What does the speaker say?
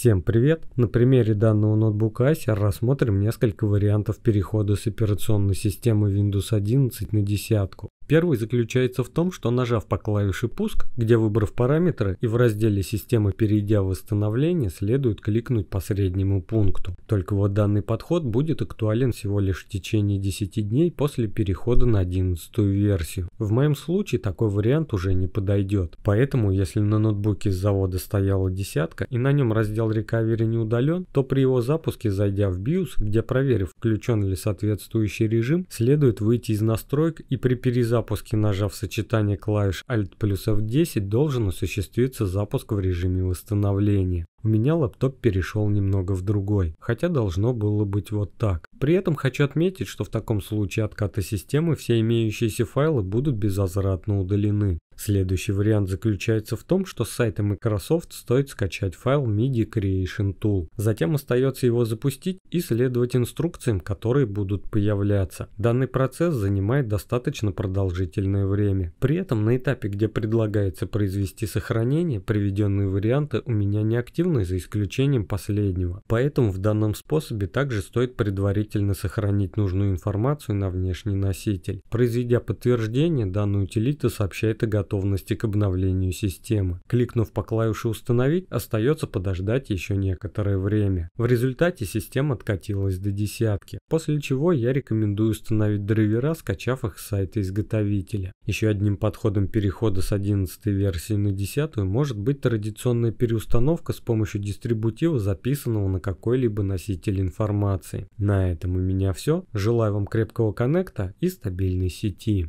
Всем привет! На примере данного ноутбука Acer рассмотрим несколько вариантов перехода с операционной системы Windows 11 на десятку. Первый заключается в том, что нажав по клавише «Пуск», где выбрав параметры и в разделе «Система», перейдя в «Восстановление», следует кликнуть по среднему пункту. Только вот данный подход будет актуален всего лишь в течение 10 дней после перехода на 11 версию. В моем случае такой вариант уже не подойдет. Поэтому, если на ноутбуке с завода стояла десятка и на нем раздел рекавери не удален, то при его запуске, зайдя в BIOS, где проверив, включен ли соответствующий режим, следует выйти из настроек и при перезапуске запуске ножа в сочетании клавиш Alt плюс F10 должен осуществиться запуск в режиме восстановления. У меня лаптоп перешел немного в другой, хотя должно было быть вот так. При этом хочу отметить, что в таком случае отката системы все имеющиеся файлы будут безвозвратно удалены. Следующий вариант заключается в том, что с сайта Microsoft стоит скачать файл MIDI Creation Tool. Затем остается его запустить и следовать инструкциям, которые будут появляться. Данный процесс занимает достаточно продолжительное время. При этом на этапе, где предлагается произвести сохранение, приведенные варианты у меня не активны за исключением последнего. Поэтому в данном способе также стоит предварительно сохранить нужную информацию на внешний носитель. Произведя подтверждение, данная утилита сообщает о готовности готовности к обновлению системы. Кликнув по клавише «Установить», остается подождать еще некоторое время. В результате система откатилась до десятки, после чего я рекомендую установить драйвера, скачав их с сайта изготовителя. Еще одним подходом перехода с 11 версии на 10 может быть традиционная переустановка с помощью дистрибутива, записанного на какой-либо носитель информации. На этом у меня все. Желаю вам крепкого коннекта и стабильной сети.